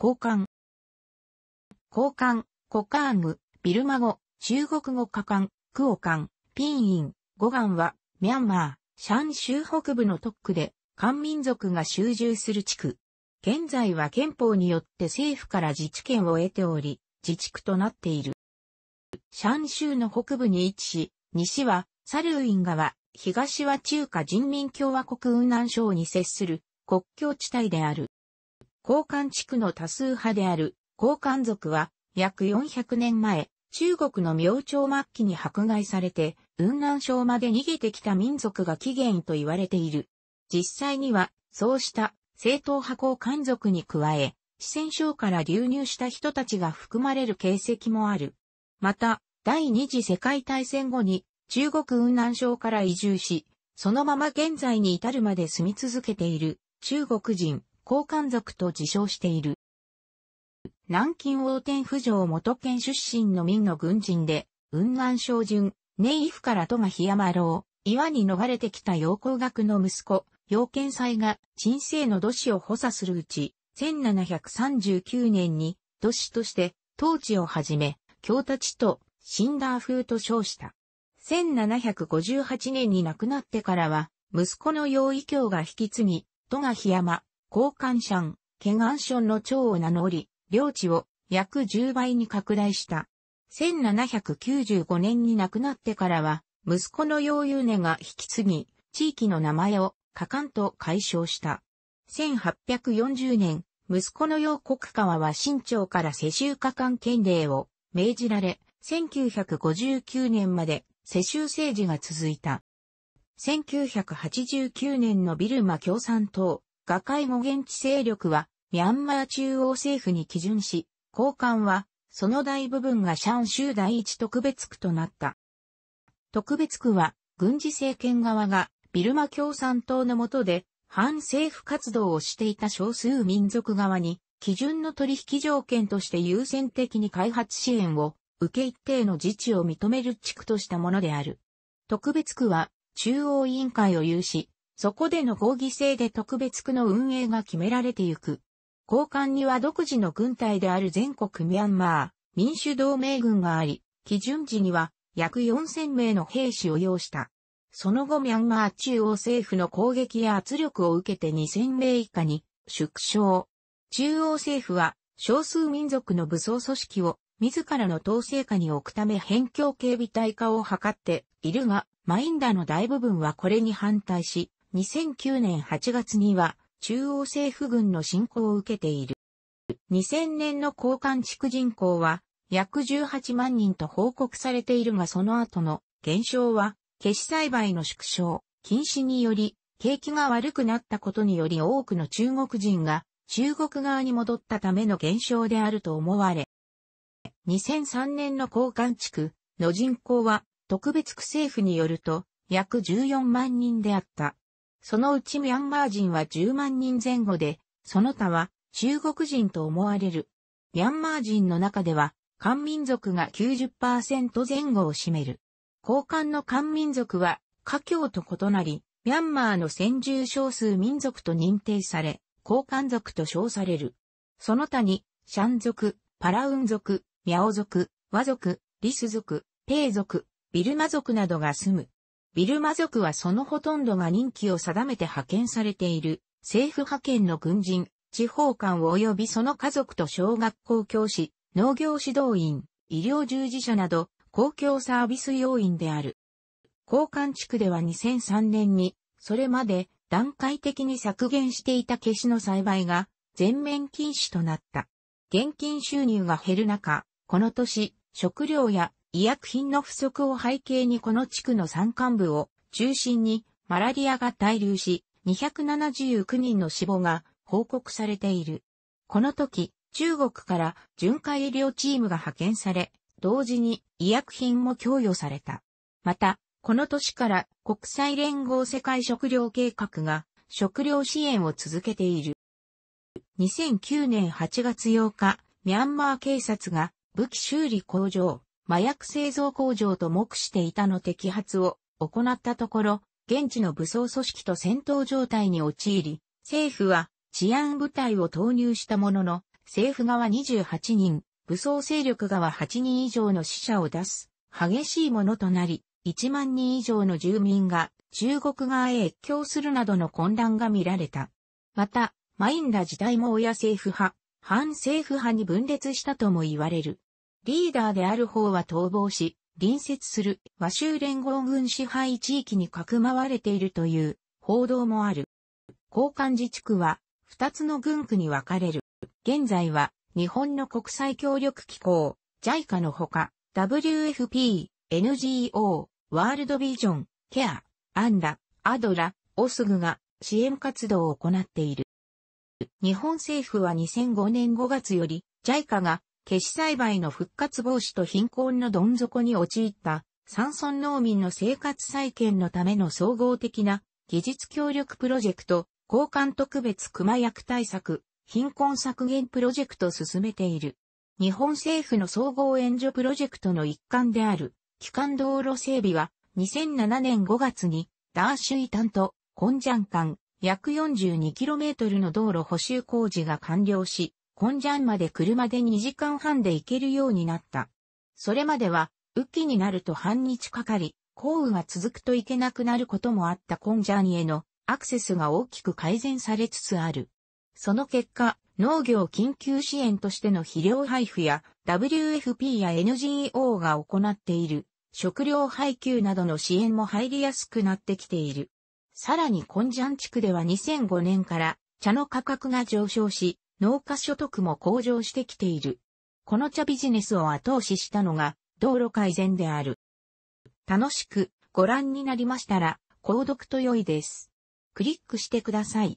交換。交換、コカーム、ビルマ語、中国語カカン、クオカン、ピンイン、ゴガンは、ミャンマー、シャン州北部の特区で、漢民族が集中する地区。現在は憲法によって政府から自治権を得ており、自治区となっている。シャン州の北部に位置し、西はサルウィン川、東は中華人民共和国雲南省に接する国境地帯である。高換地区の多数派である高漢族は約400年前、中国の明朝末期に迫害されて、雲南省まで逃げてきた民族が起源と言われている。実際には、そうした正統派高漢族に加え、四川省から流入した人たちが含まれる形跡もある。また、第二次世界大戦後に中国雲南省から移住し、そのまま現在に至るまで住み続けている中国人、高官族と自称している。南京王天府城元県出身の民の軍人で、雲南将巡、寧イフから戸賀檜山楼、岩に逃れてきた陽光学の息子、陽剣祭が、鎮静の都市を補佐するうち、1739年に、都市として、統治を始め、京立ちと、シンダー風と称した。1758年に亡くなってからは、息子の陽意教が引き継ぎ、戸賀檜山、交換シャン、ケガンションの長を名乗り、領地を約10倍に拡大した。1795年に亡くなってからは、息子の楊有根が引き継ぎ、地域の名前をカカンと解消した。1840年、息子の楊国川は新朝から世襲かん権令を命じられ、1959年まで世襲政治が続いた。1989年のビルマ共産党画界も現地勢力は、ミャンマー中央政府に基準し、交換は、その大部分がシャン州第一特別区となった。特別区は、軍事政権側が、ビルマ共産党の下で、反政府活動をしていた少数民族側に、基準の取引条件として優先的に開発支援を受け一定の自治を認める地区としたものである。特別区は中央委員会を有し、そこでの合議制で特別区の運営が決められてゆく。交換には独自の軍隊である全国ミャンマー民主同盟軍があり、基準時には約4000名の兵士を要した。その後ミャンマー中央政府の攻撃や圧力を受けて2000名以下に縮小。中央政府は少数民族の武装組織を自らの統制下に置くため辺境警備隊化を図っているが、マインダの大部分はこれに反対し、2009年8月には中央政府軍の侵攻を受けている。2000年の交換地区人口は約18万人と報告されているがその後の減少は、消し栽培の縮小、禁止により、景気が悪くなったことにより多くの中国人が中国側に戻ったための減少であると思われ、2003年の交換地区の人口は特別区政府によると約14万人であった。そのうちミャンマー人は10万人前後で、その他は中国人と思われる。ミャンマー人の中では、漢民族が90%前後を占める。交換の漢民族は、華僑と異なり、ミャンマーの先住少数民族と認定され、交換族と称される。その他に、シャン族、パラウン族、ミャオ族、和族、リス族、ペイ族、ビルマ族などが住む。ビルマ族はそのほとんどが任期を定めて派遣されている、政府派遣の軍人、地方官及びその家族と小学校教師、農業指導員、医療従事者など、公共サービス要員である。交換地区では2003年に、それまで段階的に削減していた消しの栽培が全面禁止となった。現金収入が減る中、この年、食料や医薬品の不足を背景にこの地区の山間部を中心にマラリアが滞留し、279人の死亡が報告されている。この時、中国から巡回医療チームが派遣され、同時に医薬品も供与された。また、この年から国際連合世界食糧計画が食糧支援を続けている。2009年8月8日、ミャンマー警察が武器修理工場、麻薬製造工場と目していたの摘発を行ったところ、現地の武装組織と戦闘状態に陥り、政府は治安部隊を投入したものの、政府側28人、武装勢力側8人以上の死者を出す、激しいものとなり、1万人以上の住民が中国側へ越境するなどの混乱が見られた。また、マインラ自体も親政府派、反政府派に分裂したとも言われる。リーダーである方は逃亡し、隣接する和州連合軍支配地域にかくまわれているという報道もある。高漢自治区は2つの軍区に分かれる。現在は日本の国際協力機構 JICA のほか WFP、NGO、ワールドビジョン、ケア、アンラ、アドラ、オスグが支援活動を行っている。日本政府は2005年5月より JICA が消し栽培の復活防止と貧困のどん底に陥った山村農民の生活再建のための総合的な技術協力プロジェクト、交換特別熊役対策、貧困削減プロジェクトを進めている。日本政府の総合援助プロジェクトの一環である、機関道路整備は、2007年5月に、ダーシュイタンと、コンジャン間、約 42km の道路補修工事が完了し、コンジャンまで車で2時間半で行けるようになった。それまでは、雨季になると半日かかり、降雨が続くといけなくなることもあったコンジャンへのアクセスが大きく改善されつつある。その結果、農業緊急支援としての肥料配布や WFP や NGO が行っている食料配給などの支援も入りやすくなってきている。さらにコンジャン地区では2005年から茶の価格が上昇し、農家所得も向上してきている。この茶ビジネスを後押ししたのが、道路改善である。楽しくご覧になりましたら、購読と良いです。クリックしてください。